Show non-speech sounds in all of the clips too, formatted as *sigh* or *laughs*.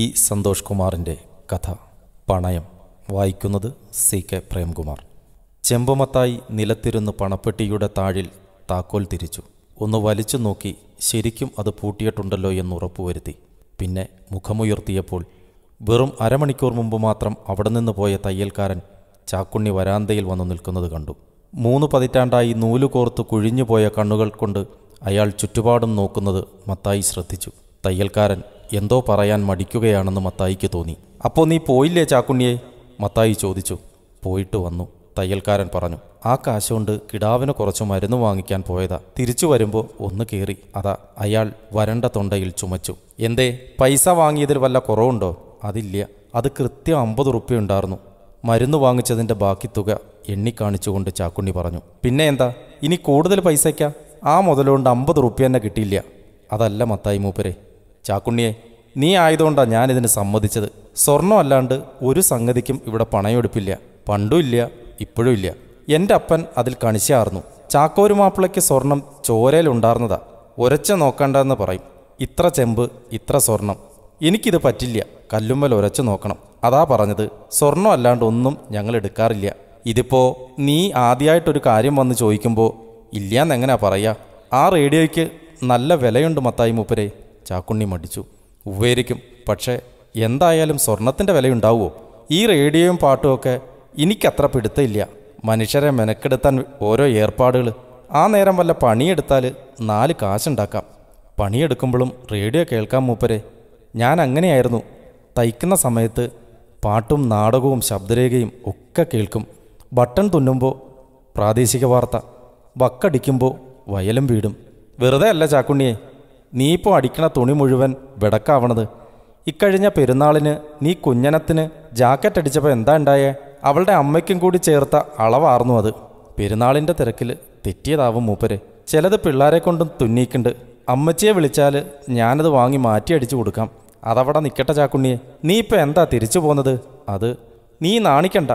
E Santhosh കുമാറിൻ്റെ കഥ പണയം വായിക്കുന്നത് സി കെ പ്രേംകുമാർ ചെമ്പമത്തായി നിലത്തിരുന്ന് പണപ്പെട്ടിയുടെ താഴിൽ താക്കോൽ തിരിച്ചു ഒന്ന് വലിച്ചു നോക്കി ശരിക്കും അത് പൂട്ടിയിട്ടുണ്ടല്ലോ എന്ന് ഉറപ്പുവരുത്തി പിന്നെ മുഖമുയർത്തിയപ്പോൾ വെറും അരമണിക്കൂർ മുമ്പ് മാത്രം അവിടെ നിന്ന് പോയ തയ്യൽക്കാരൻ ചാക്കുണ്ണി വരാന്തയിൽ വന്നു നിൽക്കുന്നത് കണ്ടു മൂന്ന് പതിറ്റാണ്ടായി നൂലു കോർത്ത് കുഴിഞ്ഞുപോയ കണ്ണുകൾ കൊണ്ട് അയാൾ ചുറ്റുപാടും നോക്കുന്നത് മത്തായി ശ്രദ്ധിച്ചു തയ്യൽക്കാരൻ എന്തോ പറയാൻ മടിക്കുകയാണെന്ന് മത്തായിക്ക് തോന്നി അപ്പോൾ നീ പോയില്ലേ ചാക്കുണ്ണിയെ മത്തായി ചോദിച്ചു പോയിട്ട് വന്നു തയ്യൽക്കാരൻ പറഞ്ഞു ആ കാശുകൊണ്ട് കിടാവിന് കുറച്ച് മരുന്ന് വാങ്ങിക്കാൻ പോയതാ തിരിച്ചു വരുമ്പോൾ ഒന്ന് കയറി അതാ അയാൾ വരണ്ട തൊണ്ടയിൽ ചുമച്ചു എന്തേ പൈസ വാങ്ങിയതിൽ വല്ല കുറവുണ്ടോ അതില്ല അത് കൃത്യം അമ്പത് റുപ്യ ഉണ്ടായിരുന്നു മരുന്ന് വാങ്ങിച്ചതിൻ്റെ ബാക്കി തുക എണ്ണിക്കാണിച്ചുകൊണ്ട് ചാക്കുണ്ണി പറഞ്ഞു പിന്നെ എന്താ ഇനി കൂടുതൽ പൈസയ്ക്കാ ആ മുതലുകൊണ്ട് അമ്പത് റുപ്യ തന്നെ കിട്ടിയില്ല അതല്ല മത്തായി മൂപ്പരെ ചാക്കുണ്ണിയെ നീ ആയതുകൊണ്ടാണ് ഇതിന് സമ്മതിച്ചത് സ്വർണം അല്ലാണ്ട് ഒരു സംഗതിക്കും ഇവിടെ പണയെടുപ്പില്ല പണ്ടുമില്ല ഇപ്പോഴും ഇല്ല എൻ്റെ അപ്പൻ അതിൽ കണിശാർന്നു ചാക്കോരു മാപ്പിളയ്ക്ക് സ്വർണം ചോരയിലുണ്ടാർന്നതാ ഒരച്ച നോക്കണ്ടെന്ന് പറയും ഇത്ര ചെമ്പ് ഇത്ര സ്വർണം എനിക്കിത് പറ്റില്ല കല്ലുമ്മൽ ഒരച്ചു നോക്കണം അതാ പറഞ്ഞത് സ്വർണം അല്ലാണ്ട് ഒന്നും ഞങ്ങൾ എടുക്കാറില്ല ഇതിപ്പോ നീ ആദ്യമായിട്ടൊരു കാര്യം വന്ന് ചോദിക്കുമ്പോൾ ഇല്ലാന്നെങ്ങനെയാ പറയുക ആ റേഡിയോയ്ക്ക് നല്ല വിലയുണ്ട് മത്തായി മൂപ്പരെ ചാക്കുണ്ണി മടിച്ചു ഉവേരിക്കും പക്ഷേ എന്തായാലും സ്വർണത്തിൻ്റെ വിലയുണ്ടാവുമോ ഈ റേഡിയോയും പാട്ടുമൊക്കെ എനിക്കത്ര പിടുത്തമില്ല മനുഷ്യരെ മെനക്കെടുത്താൻ ഓരോ ഏർപ്പാടുകൾ ആ നേരം വല്ല പണിയെടുത്താൽ നാല് കാശുണ്ടാക്കാം പണിയെടുക്കുമ്പോഴും റേഡിയോ കേൾക്കാൻ മൂപ്പരെ ഞാൻ അങ്ങനെയായിരുന്നു തയ്ക്കുന്ന സമയത്ത് പാട്ടും നാടകവും ശബ്ദരേഖയും ഒക്കെ കേൾക്കും ബട്ടൺ തുന്നുമ്പോൾ പ്രാദേശിക വാർത്ത വക്കടിക്കുമ്പോൾ വയലും വീടും വെറുതെ അല്ല ചാക്കുണ്ണിയെ നീ ഇപ്പോൾ അടിക്കണ തുണി മുഴുവൻ വിടക്കാവണത് ഇക്കഴിഞ്ഞ പെരുന്നാളിന് നീ കുഞ്ഞനത്തിന് ജാക്കറ്റ് അടിച്ചപ്പോൾ എന്താ ഉണ്ടായേ അവളുടെ അമ്മയ്ക്കും കൂടി ചേർത്ത അളവാർന്നു അത് പെരുന്നാളിൻ്റെ തിരക്കിൽ തെറ്റിയതാവും മൂപ്പര് ചിലത് പിള്ളേരെ കൊണ്ടും തുന്നീക്കുണ്ട് അമ്മച്ചിയെ വിളിച്ചാൽ ഞാനത് വാങ്ങി മാറ്റി അടിച്ചു കൊടുക്കാം അതവിടെ നിൽക്കട്ടെ ചാക്കുണ്ണിയെ നീ ഇപ്പോൾ എന്താ തിരിച്ചു പോകുന്നത് അത് നീ നാണിക്കണ്ട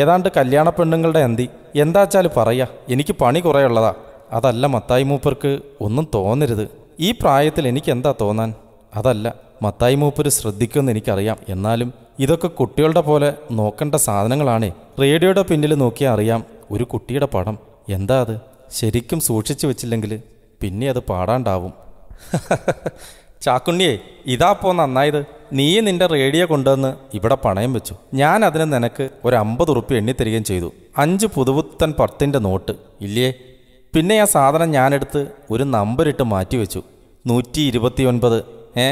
ഏതാണ്ട് കല്യാണ പെണ്ണുങ്ങളുടെ എന്തി എന്താച്ചാൽ പറയാ എനിക്ക് പണി കുറേ ഉള്ളതാ അതല്ല മത്തായി മൂപ്പർക്ക് ഒന്നും തോന്നരുത് ഈ പ്രായത്തിൽ എനിക്ക് എന്താ തോന്നാൻ അതല്ല മത്തായി മൂപ്പര് ശ്രദ്ധിക്കുമെന്ന് എനിക്കറിയാം എന്നാലും ഇതൊക്കെ കുട്ടികളുടെ പോലെ നോക്കേണ്ട സാധനങ്ങളാണേ റേഡിയോയുടെ പിന്നിൽ നോക്കിയാൽ അറിയാം ഒരു കുട്ടിയുടെ പടം എന്താ അത് ശരിക്കും സൂക്ഷിച്ചു വെച്ചില്ലെങ്കിൽ പിന്നെ അത് പാടാണ്ടാവും *laughs* ചാക്കുണ്ണിയെ ഇതാ പോ നന്നായത് നീ നിന്റെ റേഡിയോ കൊണ്ടുവന്ന് ഇവിടെ പണയം വെച്ചു ഞാൻ അതിന് നിനക്ക് ഒരു അമ്പത് ഉറുപ്പ്യ എണ്ണിത്തരികയും ചെയ്തു അഞ്ച് പുതുപുത്തൻ പത്തിന്റെ നോട്ട് ഇല്ലേ പിന്നെ ആ സാധനം ഞാനെടുത്ത് ഒരു നമ്പറിട്ട് മാറ്റി വെച്ചു നൂറ്റി ഇരുപത്തി ഒൻപത് ഏ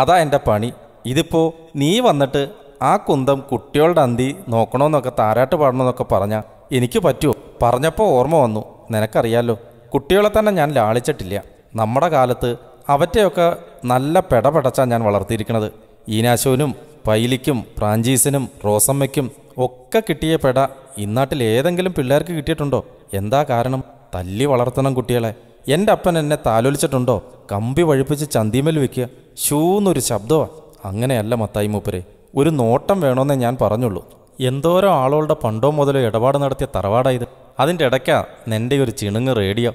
അതാ എൻ്റെ പണി ഇതിപ്പോൾ നീ വന്നിട്ട് ആ കുന്തം കുട്ടികളുടെ അന്തി നോക്കണമെന്നൊക്കെ താരാട്ട് പാടണമെന്നൊക്കെ പറഞ്ഞാൽ എനിക്ക് പറ്റുമോ പറഞ്ഞപ്പോൾ ഓർമ്മ വന്നു നിനക്കറിയാലോ കുട്ടികളെ തന്നെ ഞാൻ ലാളിച്ചിട്ടില്ല നമ്മുടെ കാലത്ത് അവറ്റെയൊക്കെ നല്ല പെടപെടച്ചാ ഞാൻ വളർത്തിയിരിക്കുന്നത് ഈനാശോനും പൈലിക്കും പ്രാഞ്ചീസിനും റോസമ്മയ്ക്കും ഒക്കെ കിട്ടിയ പെട ഇന്നാട്ടിൽ ഏതെങ്കിലും പിള്ളേർക്ക് കിട്ടിയിട്ടുണ്ടോ എന്താ കാരണം തല്ലി വളർത്തണം കുട്ടികളെ എൻ്റെ അപ്പൻ എന്നെ താലോലിച്ചിട്ടുണ്ടോ കമ്പി വഴിപ്പിച്ച് ചന്തിമേൽ വെക്കുക ഷൂന്നൊരു ശബ്ദമാ അങ്ങനെയല്ല മത്തായി മൂപ്പരെ ഒരു നോട്ടം വേണമെന്നേ ഞാൻ പറഞ്ഞുള്ളൂ എന്തോരോ ആളുകളുടെ പണ്ടോ മുതലോ ഇടപാട് നടത്തിയ തറവാടായത് അതിൻ്റെ ഇടയ്ക്കാ നിൻ്റെ ഒരു ചിണുങ്ങ് റേഡിയോ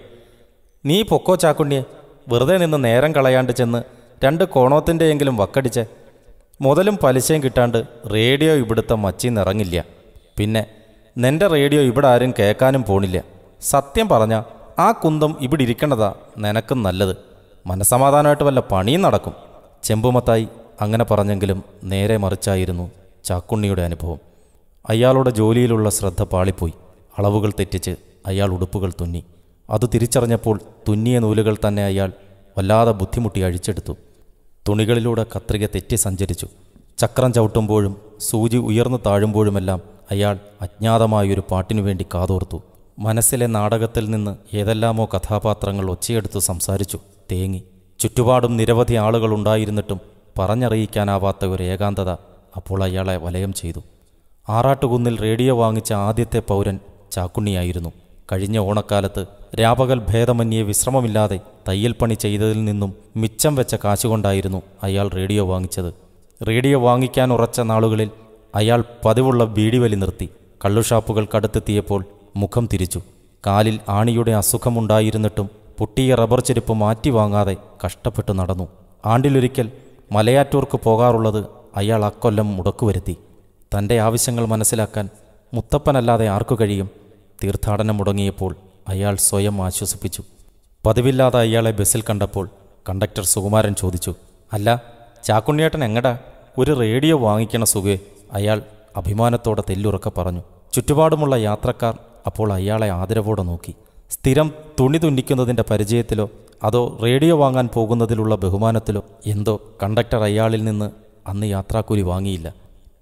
നീ പൊക്കോ ചാക്കുണ്ണിയെ വെറുതെ നിന്ന് നേരം കളയാണ്ട് ചെന്ന് രണ്ട് കോണോത്തിൻ്റെയെങ്കിലും വക്കടിച്ച് മുതലും പലിശയും കിട്ടാണ്ട് റേഡിയോ ഇവിടുത്തെ മച്ചിന്നിറങ്ങില്ല പിന്നെ നിൻ്റെ റേഡിയോ ഇവിടെ ആരും കേൾക്കാനും പോണില്ല സത്യം പറഞ്ഞ ആ കുന്തം ഇവിടെ ഇരിക്കണതാ നിനക്കും നല്ലത് മനസമാധാനമായിട്ട് വല്ല പണിയും നടക്കും ചെമ്പുമത്തായി അങ്ങനെ പറഞ്ഞെങ്കിലും നേരെ മറിച്ചായിരുന്നു ചാക്കുണ്ണിയുടെ അനുഭവം അയാളുടെ ജോലിയിലുള്ള ശ്രദ്ധ പാളിപ്പോയി അളവുകൾ തെറ്റിച്ച് അയാൾ ഉടുപ്പുകൾ തുന്നി അത് തിരിച്ചറിഞ്ഞപ്പോൾ തുന്നിയ നൂലുകൾ തന്നെ അയാൾ വല്ലാതെ ബുദ്ധിമുട്ടി അഴിച്ചെടുത്തു തുണികളിലൂടെ കത്രിക തെറ്റി സഞ്ചരിച്ചു ചക്രം ചവിട്ടുമ്പോഴും സൂചി ഉയർന്നു താഴുമ്പോഴുമെല്ലാം അയാൾ അജ്ഞാതമായൊരു പാട്ടിനു വേണ്ടി കാതോർത്തു മനസ്സിലെ നാടകത്തിൽ നിന്ന് ഏതെല്ലാമോ കഥാപാത്രങ്ങൾ ഒച്ചയെടുത്ത് സംസാരിച്ചു തേങ്ങി ചുറ്റുപാടും നിരവധി ഉണ്ടായിരുന്നിട്ടും പറഞ്ഞറിയിക്കാനാവാത്ത ഒരു ഏകാന്തത അപ്പോൾ അയാളെ വലയം ചെയ്തു ആറാട്ടുകുന്നിൽ റേഡിയോ വാങ്ങിച്ച ആദ്യത്തെ പൗരൻ ചാക്കുണ്ണിയായിരുന്നു കഴിഞ്ഞ ഓണക്കാലത്ത് രാപകൽ ഭേദമന്യേ വിശ്രമമില്ലാതെ തയ്യൽപ്പണി ചെയ്തതിൽ നിന്നും മിച്ചം വെച്ച കാശുകൊണ്ടായിരുന്നു അയാൾ റേഡിയോ വാങ്ങിച്ചത് റേഡിയോ വാങ്ങിക്കാൻ ഉറച്ച നാളുകളിൽ അയാൾ പതിവുള്ള ബീഡിവലി നിർത്തി കള്ളുഷാപ്പുകൾ കടുത്തെത്തിയപ്പോൾ മുഖം തിരിച്ചു കാലിൽ ആണിയുടെ അസുഖമുണ്ടായിരുന്നിട്ടും പൊട്ടിയ റബ്ബർ ചെരുപ്പ് മാറ്റി വാങ്ങാതെ കഷ്ടപ്പെട്ടു നടന്നു ആണ്ടിലൊരിക്കൽ മലയാറ്റൂർക്ക് പോകാറുള്ളത് അയാൾ അക്കൊല്ലം മുടക്കുവരുത്തി തൻ്റെ ആവശ്യങ്ങൾ മനസ്സിലാക്കാൻ മുത്തപ്പനല്ലാതെ ആർക്കു കഴിയും തീർത്ഥാടനം മുടങ്ങിയപ്പോൾ അയാൾ സ്വയം ആശ്വസിപ്പിച്ചു പതിവില്ലാതെ അയാളെ ബസ്സിൽ കണ്ടപ്പോൾ കണ്ടക്ടർ സുകുമാരൻ ചോദിച്ചു അല്ല ചാക്കുണ്ണിയേട്ടൻ എങ്ങടാ ഒരു റേഡിയോ വാങ്ങിക്കണ സുഖേ അയാൾ അഭിമാനത്തോടെ തെല്ലുറക്ക പറഞ്ഞു ചുറ്റുപാടുമുള്ള യാത്രക്കാർ അപ്പോൾ അയാളെ ആദരവോടെ നോക്കി സ്ഥിരം തുണി തുന്നിക്കുന്നതിൻ്റെ പരിചയത്തിലോ അതോ റേഡിയോ വാങ്ങാൻ പോകുന്നതിലുള്ള ബഹുമാനത്തിലോ എന്തോ കണ്ടക്ടർ അയാളിൽ നിന്ന് അന്ന് യാത്രാക്കൂലി വാങ്ങിയില്ല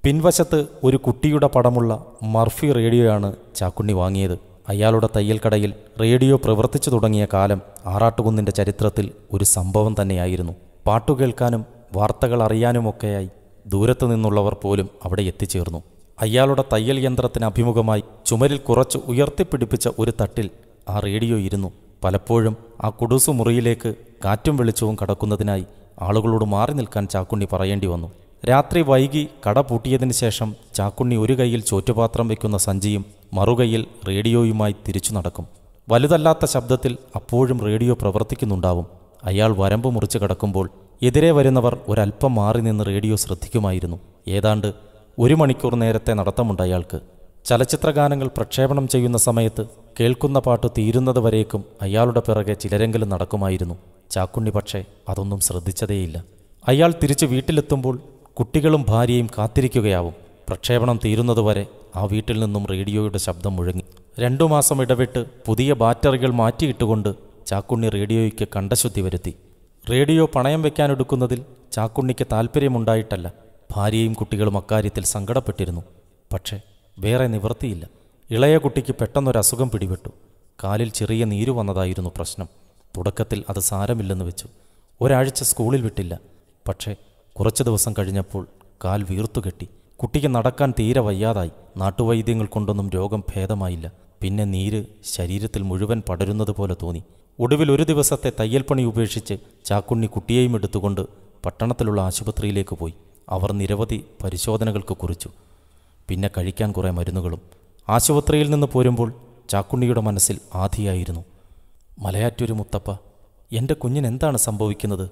പിൻവശത്ത് ഒരു കുട്ടിയുടെ പടമുള്ള മർഫി റേഡിയോയാണ് ചാക്കുണ്ണി വാങ്ങിയത് അയാളുടെ തയ്യൽ കടയിൽ റേഡിയോ പ്രവർത്തിച്ചു തുടങ്ങിയ കാലം ആറാട്ടുകുന്നിൻ്റെ ചരിത്രത്തിൽ ഒരു സംഭവം തന്നെയായിരുന്നു പാട്ടു കേൾക്കാനും വാർത്തകൾ അറിയാനുമൊക്കെയായി ദൂരത്തു നിന്നുള്ളവർ പോലും അവിടെ എത്തിച്ചേർന്നു അയാളുടെ തയ്യൽ യന്ത്രത്തിന് അഭിമുഖമായി ചുമരിൽ കുറച്ച് ഉയർത്തിപ്പിടിപ്പിച്ച ഒരു തട്ടിൽ ആ റേഡിയോ ഇരുന്നു പലപ്പോഴും ആ കുടുസു മുറിയിലേക്ക് കാറ്റും വെളിച്ചവും കടക്കുന്നതിനായി ആളുകളോട് മാറി നിൽക്കാൻ ചാക്കുണ്ണി പറയേണ്ടി വന്നു രാത്രി വൈകി കട പൂട്ടിയതിന് ശേഷം ചാക്കുണ്ണി ഒരു കൈയിൽ ചോറ്റുപാത്രം വയ്ക്കുന്ന സഞ്ചിയും മറുകൈയിൽ റേഡിയോയുമായി തിരിച്ചു നടക്കും വലുതല്ലാത്ത ശബ്ദത്തിൽ അപ്പോഴും റേഡിയോ പ്രവർത്തിക്കുന്നുണ്ടാവും അയാൾ വരമ്പ് മുറിച്ച് കടക്കുമ്പോൾ എതിരെ വരുന്നവർ ഒരല്പം മാറി നിന്ന് റേഡിയോ ശ്രദ്ധിക്കുമായിരുന്നു ഏതാണ്ട് ഒരു മണിക്കൂർ നേരത്തെ നടത്തമുണ്ട് അയാൾക്ക് ചലച്ചിത്രഗാനങ്ങൾ പ്രക്ഷേപണം ചെയ്യുന്ന സമയത്ത് കേൾക്കുന്ന പാട്ട് തീരുന്നത് വരേക്കും അയാളുടെ പിറകെ ചിലരെങ്കിലും നടക്കുമായിരുന്നു ചാക്കുണ്ണി പക്ഷേ അതൊന്നും ശ്രദ്ധിച്ചതേയില്ല അയാൾ തിരിച്ച് വീട്ടിലെത്തുമ്പോൾ കുട്ടികളും ഭാര്യയും കാത്തിരിക്കുകയാവും പ്രക്ഷേപണം തീരുന്നതുവരെ ആ വീട്ടിൽ നിന്നും റേഡിയോയുടെ ശബ്ദം മുഴങ്ങി രണ്ടു മാസം ഇടവിട്ട് പുതിയ ബാറ്ററികൾ മാറ്റിയിട്ടുകൊണ്ട് ചാക്കുണ്ണി റേഡിയോയ്ക്ക് കണ്ടശുദ്ധി വരുത്തി റേഡിയോ പണയം വയ്ക്കാനെടുക്കുന്നതിൽ ചാക്കുണ്ണിക്ക് താല്പര്യമുണ്ടായിട്ടല്ല ഭാര്യയും കുട്ടികളും അക്കാര്യത്തിൽ സങ്കടപ്പെട്ടിരുന്നു പക്ഷേ വേറെ നിവൃത്തിയില്ല ഇളയ കുട്ടിക്ക് പെട്ടെന്നൊരസുഖം അസുഖം പിടിപെട്ടു കാലിൽ ചെറിയ നീര് വന്നതായിരുന്നു പ്രശ്നം തുടക്കത്തിൽ അത് സാരമില്ലെന്ന് വെച്ചു ഒരാഴ്ച സ്കൂളിൽ വിട്ടില്ല പക്ഷേ കുറച്ച് ദിവസം കഴിഞ്ഞപ്പോൾ കാൽ വീർത്തുകെട്ടി കുട്ടിക്ക് നടക്കാൻ തീരെ വയ്യാതായി നാട്ടുവൈദ്യങ്ങൾ കൊണ്ടൊന്നും രോഗം ഭേദമായില്ല പിന്നെ നീര് ശരീരത്തിൽ മുഴുവൻ പടരുന്നത് പോലെ തോന്നി ഒടുവിൽ ഒരു ദിവസത്തെ തയ്യൽപ്പണി ഉപേക്ഷിച്ച് ചാക്കുണ്ണി കുട്ടിയെയും എടുത്തുകൊണ്ട് പട്ടണത്തിലുള്ള ആശുപത്രിയിലേക്ക് പോയി അവർ നിരവധി പരിശോധനകൾക്ക് കുറിച്ചു പിന്നെ കഴിക്കാൻ കുറേ മരുന്നുകളും ആശുപത്രിയിൽ നിന്ന് പോരുമ്പോൾ ചാക്കുണ്ണിയുടെ മനസ്സിൽ ആധിയായിരുന്നു മലയാറ്റൊരു മുത്തപ്പ എൻ്റെ കുഞ്ഞിനെന്താണ് സംഭവിക്കുന്നത്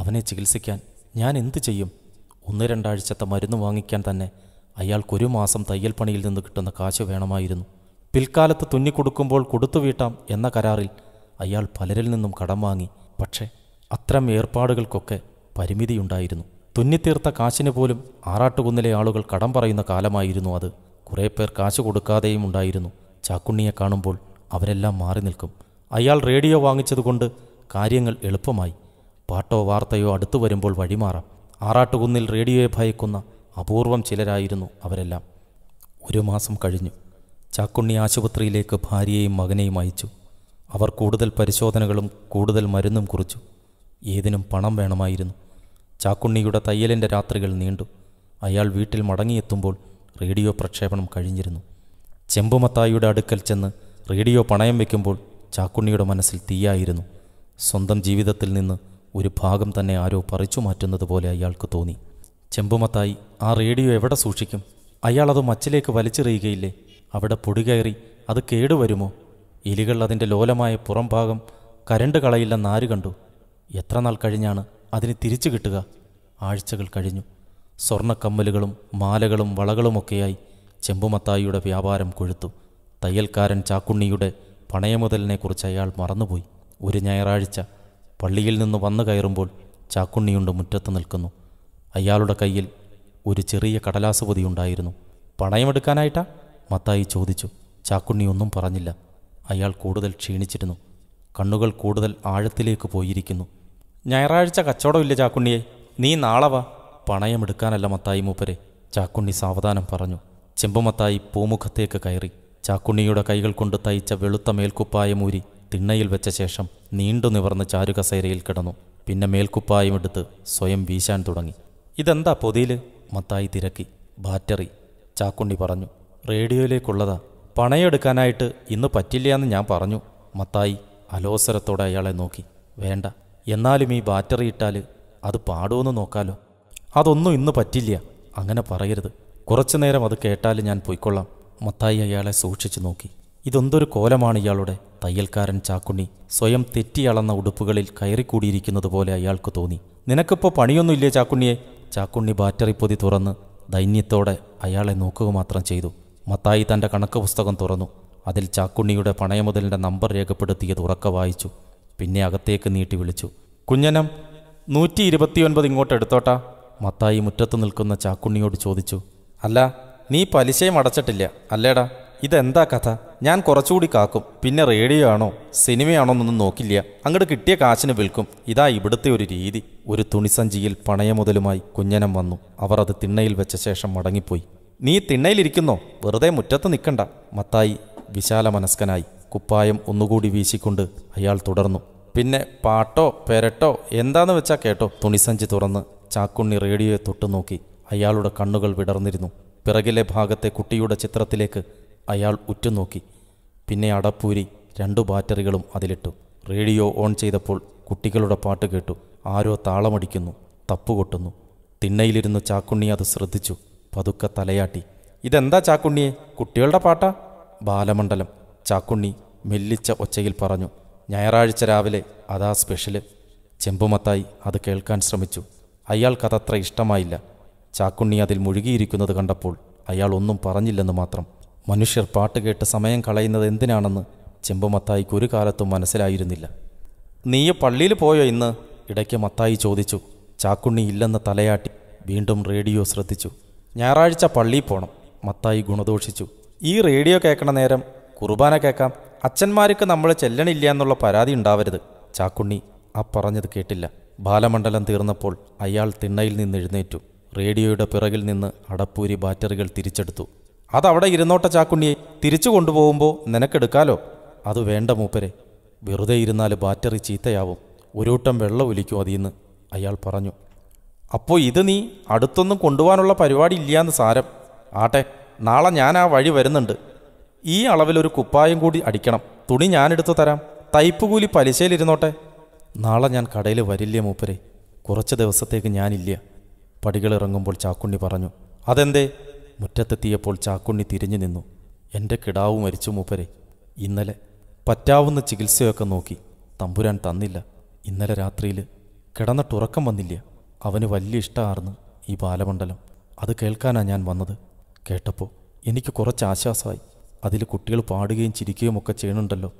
അവനെ ചികിത്സിക്കാൻ ഞാൻ എന്തു ചെയ്യും ഒന്ന് രണ്ടാഴ്ചത്തെ മരുന്ന് വാങ്ങിക്കാൻ തന്നെ അയാൾക്കൊരു മാസം തയ്യൽ പണിയിൽ നിന്ന് കിട്ടുന്ന കാശ് വേണമായിരുന്നു പിൽക്കാലത്ത് തുന്നിക്കൊടുക്കുമ്പോൾ കൊടുത്തു വീട്ടാം എന്ന കരാറിൽ അയാൾ പലരിൽ നിന്നും കടം വാങ്ങി പക്ഷേ അത്തരം ഏർപ്പാടുകൾക്കൊക്കെ പരിമിതിയുണ്ടായിരുന്നു തുന്നിത്തീർത്ത കാശിന് പോലും ആറാട്ടുകുന്നിലെ ആളുകൾ കടം പറയുന്ന കാലമായിരുന്നു അത് കുറേ പേർ കാശ് കൊടുക്കാതെയും ഉണ്ടായിരുന്നു ചാക്കുണ്ണിയെ കാണുമ്പോൾ അവരെല്ലാം മാറി നിൽക്കും അയാൾ റേഡിയോ വാങ്ങിച്ചതുകൊണ്ട് കാര്യങ്ങൾ എളുപ്പമായി പാട്ടോ വാർത്തയോ അടുത്തു വരുമ്പോൾ വഴിമാറാം ആറാട്ടുകുന്നിൽ റേഡിയോയെ ഭയക്കുന്ന അപൂർവം ചിലരായിരുന്നു അവരെല്ലാം ഒരു മാസം കഴിഞ്ഞു ചാക്കുണ്ണി ആശുപത്രിയിലേക്ക് ഭാര്യയെയും മകനെയും അയച്ചു അവർ കൂടുതൽ പരിശോധനകളും കൂടുതൽ മരുന്നും കുറിച്ചു ഏതിനും പണം വേണമായിരുന്നു ചാക്കുണ്ണിയുടെ തയ്യലിൻ്റെ രാത്രികൾ നീണ്ടു അയാൾ വീട്ടിൽ മടങ്ങിയെത്തുമ്പോൾ റേഡിയോ പ്രക്ഷേപണം കഴിഞ്ഞിരുന്നു ചെമ്പുമത്തായിയുടെ അടുക്കൽ ചെന്ന് റേഡിയോ പണയം വയ്ക്കുമ്പോൾ ചാക്കുണ്ണിയുടെ മനസ്സിൽ തീയായിരുന്നു സ്വന്തം ജീവിതത്തിൽ നിന്ന് ഒരു ഭാഗം തന്നെ ആരോ പറിച്ചു മാറ്റുന്നത് പോലെ അയാൾക്ക് തോന്നി ചെമ്പുമത്തായി ആ റേഡിയോ എവിടെ സൂക്ഷിക്കും അയാളത് മച്ചിലേക്ക് വലിച്ചെറിയുകയില്ലേ അവിടെ പൊടികയറി അത് കേടുവരുമോ എലികൾ അതിൻ്റെ ലോലമായ പുറംഭാഗം കരണ്ട് കളയില്ലെന്നാര് കണ്ടു എത്ര നാൾ കഴിഞ്ഞാണ് അതിന് തിരിച്ചു കിട്ടുക ആഴ്ചകൾ കഴിഞ്ഞു സ്വർണ്ണക്കമ്മലുകളും മാലകളും വളകളുമൊക്കെയായി ചെമ്പുമത്തായിയുടെ വ്യാപാരം കൊഴുത്തു തയ്യൽക്കാരൻ ചാക്കുണ്ണിയുടെ പണയമുതലിനെക്കുറിച്ച് അയാൾ മറന്നുപോയി ഒരു ഞായറാഴ്ച പള്ളിയിൽ നിന്ന് വന്നു കയറുമ്പോൾ ചാക്കുണ്ണിയുണ്ട് മുറ്റത്ത് നിൽക്കുന്നു അയാളുടെ കയ്യിൽ ഒരു ചെറിയ കടലാസ് ഉണ്ടായിരുന്നു പണയമെടുക്കാനായിട്ടാ മത്തായി ചോദിച്ചു ചാക്കുണ്ണി ഒന്നും പറഞ്ഞില്ല അയാൾ കൂടുതൽ ക്ഷീണിച്ചിരുന്നു കണ്ണുകൾ കൂടുതൽ ആഴത്തിലേക്ക് പോയിരിക്കുന്നു ഞായറാഴ്ച കച്ചവടമില്ല ചാക്കുണ്ണിയെ നീ നാളെ വാ പണയമെടുക്കാനല്ല മത്തായി മൂപ്പരെ ചാക്കുണ്ണി സാവധാനം പറഞ്ഞു ചെമ്പുമത്തായി പൂമുഖത്തേക്ക് കയറി ചാക്കുണ്ണിയുടെ കൈകൾ കൊണ്ട് തയ്ച്ച വെളുത്ത മേൽക്കുപ്പായമൂരി തിണ്ണയിൽ വെച്ച ശേഷം നീണ്ടു നിവർന്ന് ചാരുകസേരയിൽ കിടന്നു പിന്നെ മേൽക്കുപ്പായം എടുത്ത് സ്വയം വീശാൻ തുടങ്ങി ഇതെന്താ പൊതിയിൽ മത്തായി തിരക്കി ബാറ്ററി ചാക്കുണ്ണി പറഞ്ഞു റേഡിയോയിലേക്കുള്ളതാ പണയെടുക്കാനായിട്ട് ഇന്ന് പറ്റില്ല എന്ന് ഞാൻ പറഞ്ഞു മത്തായി അലോസരത്തോടെ അയാളെ നോക്കി വേണ്ട എന്നാലും ഈ ബാറ്ററി ഇട്ടാൽ അത് പാടുമെന്ന് നോക്കാലോ അതൊന്നും ഇന്ന് പറ്റില്ല അങ്ങനെ പറയരുത് കുറച്ചു നേരം അത് കേട്ടാൽ ഞാൻ പൊയ്ക്കൊള്ളാം മത്തായി അയാളെ സൂക്ഷിച്ചു നോക്കി ഇതൊന്തൊരു കോലമാണ് ഇയാളുടെ തയ്യൽക്കാരൻ ചാക്കുണ്ണി സ്വയം തെറ്റിയളന്ന ഉടുപ്പുകളിൽ കയറിക്കൂടിയിരിക്കുന്നത് പോലെ അയാൾക്ക് തോന്നി നിനക്കിപ്പോൾ പണിയൊന്നുമില്ലേ ചാക്കുണ്ണിയെ ചാക്കുണ്ണി ബാറ്ററി പൊതി തുറന്ന് ദൈന്യത്തോടെ അയാളെ നോക്കുക മാത്രം ചെയ്തു മത്തായി തൻ്റെ കണക്ക് പുസ്തകം തുറന്നു അതിൽ ചാക്കുണ്ണിയുടെ പണയമുതലിൻ്റെ നമ്പർ രേഖപ്പെടുത്തിയത് ഉറക്ക വായിച്ചു പിന്നെ അകത്തേക്ക് നീട്ടി വിളിച്ചു കുഞ്ഞനം നൂറ്റി ഇരുപത്തിയൊൻപത് ഇങ്ങോട്ട് എടുത്തോട്ടാ മത്തായി മുറ്റത്ത് നിൽക്കുന്ന ചാക്കുണ്ണിയോട് ചോദിച്ചു അല്ല നീ പലിശയും അടച്ചിട്ടില്ല അല്ലേടാ ഇതെന്താ കഥ ഞാൻ കുറച്ചുകൂടി കാക്കും പിന്നെ റേഡിയോ ആണോ സിനിമയാണോ എന്നൊന്നും നോക്കില്ല അങ്ങോട്ട് കിട്ടിയ കാശിന് വിൽക്കും ഇതാ ഇവിടുത്തെ ഒരു രീതി ഒരു തുണിസഞ്ചിയിൽ പണയമുതലുമായി കുഞ്ഞനം വന്നു അവർ അത് തിണ്ണയിൽ വെച്ച ശേഷം മടങ്ങിപ്പോയി നീ തിണ്ണയിലിരിക്കുന്നോ വെറുതെ മുറ്റത്ത് നിൽക്കണ്ട മത്തായി വിശാല മനസ്കനായി കുപ്പായം ഒന്നുകൂടി വീശിക്കൊണ്ട് അയാൾ തുടർന്നു പിന്നെ പാട്ടോ പെരട്ടോ എന്താന്ന് വെച്ചാൽ കേട്ടോ തുണിസഞ്ചി തുറന്ന് ചാക്കുണ്ണി റേഡിയോയെ തൊട്ടു നോക്കി അയാളുടെ കണ്ണുകൾ വിടർന്നിരുന്നു പിറകിലെ ഭാഗത്തെ കുട്ടിയുടെ ചിത്രത്തിലേക്ക് അയാൾ ഉറ്റുനോക്കി പിന്നെ അടപ്പൂരി രണ്ടു ബാറ്ററികളും അതിലിട്ടു റേഡിയോ ഓൺ ചെയ്തപ്പോൾ കുട്ടികളുടെ പാട്ട് കേട്ടു ആരോ താളമടിക്കുന്നു തപ്പുകൊട്ടുന്നു തിണ്ണയിലിരുന്ന് ചാക്കുണ്ണി അത് ശ്രദ്ധിച്ചു പതുക്കെ തലയാട്ടി ഇതെന്താ ചാക്കുണ്ണിയെ കുട്ടികളുടെ പാട്ടാ ബാലമണ്ഡലം ചാക്കുണ്ണി മെല്ലിച്ച ഒച്ചയിൽ പറഞ്ഞു ഞായറാഴ്ച രാവിലെ അതാ സ്പെഷ്യല് ചെമ്പുമത്തായി അത് കേൾക്കാൻ ശ്രമിച്ചു അയാൾക്കതത്ര ഇഷ്ടമായില്ല ചാക്കുണ്ണി അതിൽ മുഴുകിയിരിക്കുന്നത് കണ്ടപ്പോൾ അയാൾ ഒന്നും പറഞ്ഞില്ലെന്ന് മാത്രം മനുഷ്യർ പാട്ട് കേട്ട് സമയം കളയുന്നത് എന്തിനാണെന്ന് ചെമ്പുമത്തായിക്ക് ഒരു കാലത്തും മനസ്സിലായിരുന്നില്ല നീയെ പള്ളിയിൽ പോയോ ഇന്ന് ഇടയ്ക്ക് മത്തായി ചോദിച്ചു ചാക്കുണ്ണി ഇല്ലെന്ന് തലയാട്ടി വീണ്ടും റേഡിയോ ശ്രദ്ധിച്ചു ഞായറാഴ്ച പള്ളിയിൽ പോണം മത്തായി ഗുണദോഷിച്ചു ഈ റേഡിയോ കേൾക്കണ നേരം കുർബാന കേൾക്കാം അച്ഛന്മാർക്ക് നമ്മൾ ചെല്ലണില്ല എന്നുള്ള പരാതി ഉണ്ടാവരുത് ചാക്കുണ്ണി ആ പറഞ്ഞത് കേട്ടില്ല ബാലമണ്ഡലം തീർന്നപ്പോൾ അയാൾ തിണ്ണയിൽ നിന്ന് എഴുന്നേറ്റു റേഡിയോയുടെ പിറകിൽ നിന്ന് അടപ്പൂരി ബാറ്ററികൾ തിരിച്ചെടുത്തു അതവിടെ ഇരുന്നോട്ട ചാക്കുണ്ണിയെ തിരിച്ചു കൊണ്ടുപോകുമ്പോൾ നിനക്കെടുക്കാലോ അത് വേണ്ട മൂപ്പരെ വെറുതെ ഇരുന്നാൽ ബാറ്ററി ചീത്തയാവും ഒരൂട്ടം വെള്ളം ഒലിക്കും അതിന്ന് അയാൾ പറഞ്ഞു അപ്പോൾ ഇത് നീ അടുത്തൊന്നും കൊണ്ടുപോകാനുള്ള പരിപാടി ഇല്ലയെന്ന് സാരം ആട്ടെ നാളെ ഞാൻ ആ വഴി വരുന്നുണ്ട് ഈ അളവിലൊരു കുപ്പായം കൂടി അടിക്കണം തുണി ഞാനെടുത്തു തരാം തൈപ്പ് കൂലി പലിശയിലിരുന്നോട്ടെ നാളെ ഞാൻ കടയിൽ വരില്ല മൂപ്പരെ കുറച്ച് ദിവസത്തേക്ക് ഞാനില്ല പടികളിറങ്ങുമ്പോൾ ചാക്കുണ്ണി പറഞ്ഞു അതെന്തേ മുറ്റത്തെത്തിയപ്പോൾ ചാക്കുണ്ണി തിരിഞ്ഞു നിന്നു എൻ്റെ കിടാവ് മരിച്ചു മൂപ്പരെ ഇന്നലെ പറ്റാവുന്ന ചികിത്സയൊക്കെ നോക്കി തമ്പുരാൻ തന്നില്ല ഇന്നലെ രാത്രിയിൽ കിടന്നിട്ടുറക്കം വന്നില്ല അവന് വലിയ ഇഷ്ടമായിരുന്നു ഈ ബാലമണ്ഡലം അത് കേൾക്കാനാണ് ഞാൻ വന്നത് കേട്ടപ്പോൾ എനിക്ക് കുറച്ച് ആശ്വാസമായി അതിൽ കുട്ടികൾ പാടുകയും ചിരിക്കുകയും ഒക്കെ ചെയ്യണുണ്ടല്ലോ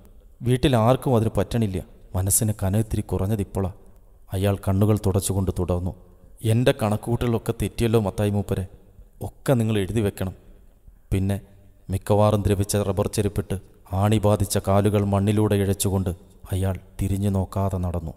വീട്ടിൽ ആർക്കും അതിന് പറ്റണില്ല മനസ്സിന് കനത്തിരി കുറഞ്ഞതിപ്പോളാ അയാൾ കണ്ണുകൾ തുടച്ചുകൊണ്ട് തുടർന്നു എൻ്റെ കണക്കൂട്ടലൊക്കെ തെറ്റിയല്ലോ മത്തായി മൂപ്പരെ ഒക്കെ നിങ്ങൾ എഴുതി വെക്കണം പിന്നെ മിക്കവാറും ദ്രവിച്ച റബ്ബർ ചെരുപ്പിട്ട് ആണി ബാധിച്ച കാലുകൾ മണ്ണിലൂടെ ഇഴച്ചുകൊണ്ട് അയാൾ തിരിഞ്ഞു നോക്കാതെ നടന്നു